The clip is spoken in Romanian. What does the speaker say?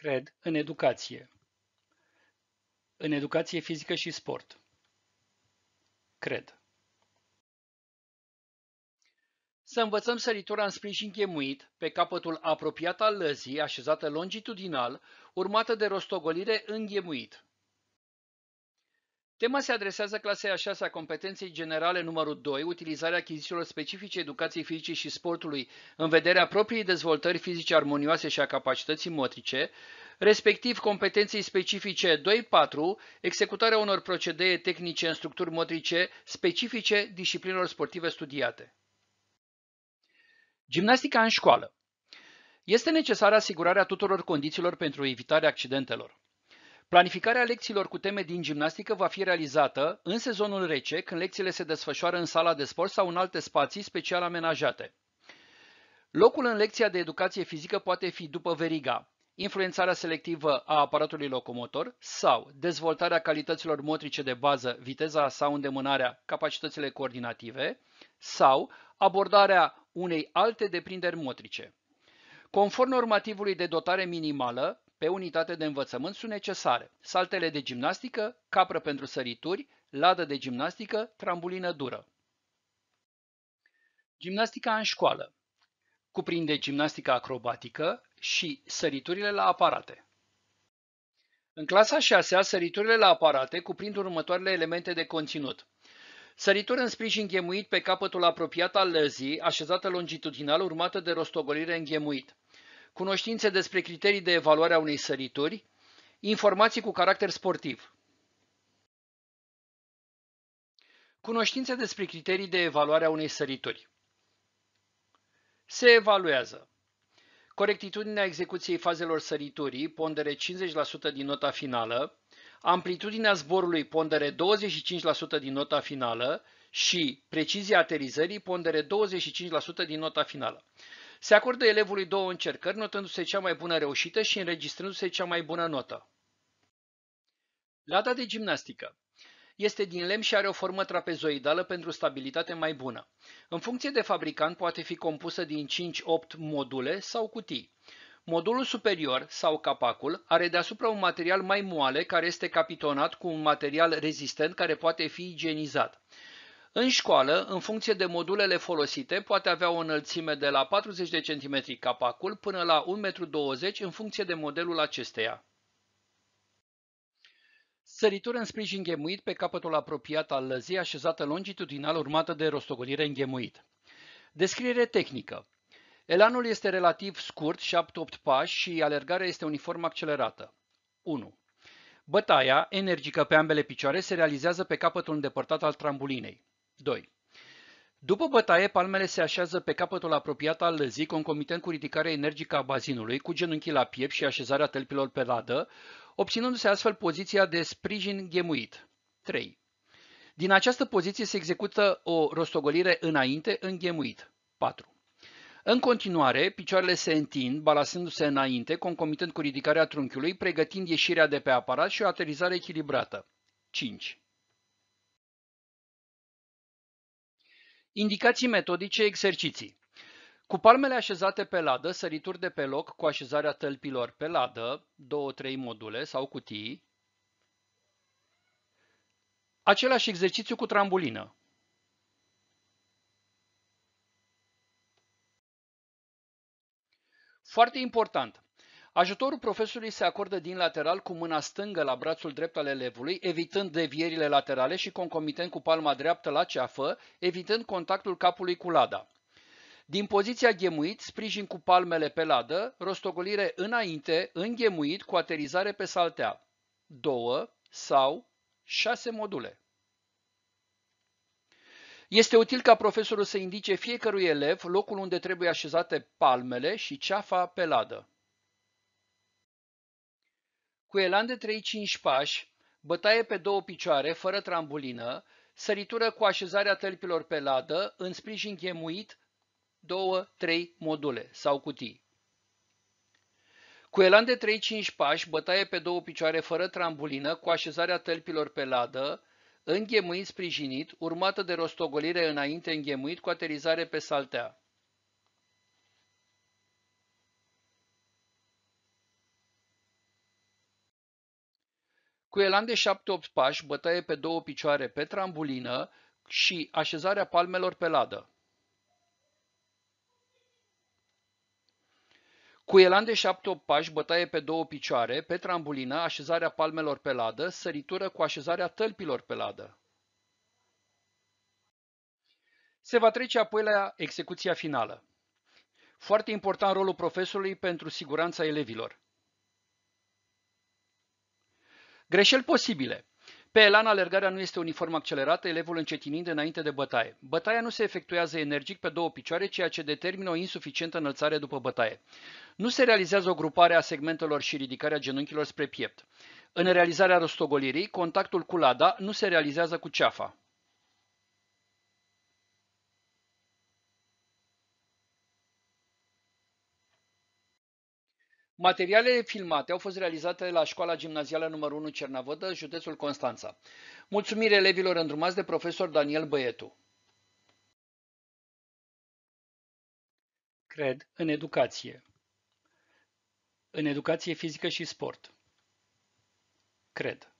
cred, în educație. În educație fizică și sport. Cred. Să învățăm săritura în sprijin chemuit, pe capătul apropiat al lăzii, așezată longitudinal, urmată de rostogolire înghemuit. Tema se adresează clasei a 6 a competenței generale numărul 2, utilizarea achizițiilor specifice educației fizice și sportului în vederea propriei dezvoltări fizice armonioase și a capacității motrice, respectiv competenței specifice 2-4, executarea unor procedee tehnice în structuri motrice specifice disciplinelor sportive studiate. Gimnastica în școală Este necesară asigurarea tuturor condițiilor pentru evitarea accidentelor. Planificarea lecțiilor cu teme din gimnastică va fi realizată în sezonul rece, când lecțiile se desfășoară în sala de sport sau în alte spații special amenajate. Locul în lecția de educație fizică poate fi după veriga, influențarea selectivă a aparatului locomotor sau dezvoltarea calităților motrice de bază, viteza sau îndemânarea, capacitățile coordinative sau abordarea unei alte deprinderi motrice. Conform normativului de dotare minimală, pe unitate de învățământ sunt necesare. Saltele de gimnastică, capră pentru sărituri, ladă de gimnastică, trambulină dură. Gimnastica în școală cuprinde gimnastica acrobatică și săriturile la aparate. În clasa 6 săriturile la aparate cuprind următoarele elemente de conținut. Sărituri în sprijin ghemuit pe capătul apropiat al lăzii, așezată longitudinal, urmată de rostogolire în ghemuit cunoștințe despre criterii de evaluare a unei sărituri, informații cu caracter sportiv. Cunoștințe despre criterii de evaluare a unei sărituri. Se evaluează corectitudinea execuției fazelor săriturii, pondere 50% din nota finală, amplitudinea zborului, pondere 25% din nota finală și precizia aterizării, pondere 25% din nota finală. Se acordă elevului două încercări, notându-se cea mai bună reușită și înregistrându-se cea mai bună notă. Lada de gimnastică este din lemn și are o formă trapezoidală pentru stabilitate mai bună. În funcție de fabricant poate fi compusă din 5-8 module sau cutii. Modulul superior sau capacul are deasupra un material mai moale care este capitonat cu un material rezistent care poate fi igienizat. În școală, în funcție de modulele folosite, poate avea o înălțime de la 40 de cm capacul până la 1,20 m în funcție de modelul acesteia. Săritură în sprijin înghemuit pe capătul apropiat al lăzii așezată longitudinal urmată de rostogolire în Descriere tehnică. Elanul este relativ scurt, 7-8 pași și alergarea este uniform accelerată. 1. Bătaia, energică pe ambele picioare, se realizează pe capătul îndepărtat al trambulinei. 2. După bătaie, palmele se așează pe capătul apropiat al lăzii, concomitent cu ridicarea energică a bazinului, cu genunchii la piept și așezarea tălpilor pe ladă, obținându-se astfel poziția de sprijin ghemuit. 3. Din această poziție se execută o rostogolire înainte, în ghemuit. 4. În continuare, picioarele se întind, balasându-se înainte, concomitent cu ridicarea trunchiului, pregătind ieșirea de pe aparat și o aterizare echilibrată. 5. Indicații metodice, exerciții. Cu palmele așezate pe ladă, sărituri de pe loc cu așezarea tălpilor pe ladă, 2-3 module sau cutii. Același exercițiu cu trambulină. Foarte important, Ajutorul profesorului se acordă din lateral cu mâna stângă la brațul drept al elevului, evitând devierile laterale și concomitent cu palma dreaptă la ceafă, evitând contactul capului cu lada. Din poziția ghemuit, sprijin cu palmele pe ladă, rostogolire înainte, înghemuit cu aterizare pe saltea. 2 sau 6 module. Este util ca profesorul să indice fiecărui elev locul unde trebuie așezate palmele și ceafa pe ladă. Cu elan de 3-5 pași, bătaie pe două picioare, fără trambulină, săritură cu așezarea tălpilor pe ladă, în sprijin ghemuit, 2-3 module sau cutii. Cu elan de 3-5 pași, bătaie pe două picioare fără trambulină, cu așezarea tălpilor pe ladă, înghemuit sprijinit, urmată de rostogolire înainte înghemuit cu aterizare pe saltea. Cu elan de 7-8 pași, bătaie pe două picioare pe trambulină și așezarea palmelor pe ladă. Cu elan de 7-8 pași, bătaie pe două picioare, pe trambulină, așezarea palmelor pe ladă, săritură cu așezarea tălpilor pe ladă. Se va trece apoi la execuția finală. Foarte important rolul profesorului pentru siguranța elevilor. Greșeli posibile. Pe elan, alergarea nu este uniform accelerată, elevul încetinind înainte de bătaie. Bătaia nu se efectuează energic pe două picioare, ceea ce determină o insuficientă înălțare după bătaie. Nu se realizează o grupare a segmentelor și ridicarea genunchilor spre piept. În realizarea rostogolirii, contactul cu lada nu se realizează cu ceafa. Materialele filmate au fost realizate la școala gimnazială numărul 1 Cernavodă, județul Constanța. Mulțumire elevilor îndrumați de profesor Daniel Băietu. Cred în educație. În educație fizică și sport. Cred.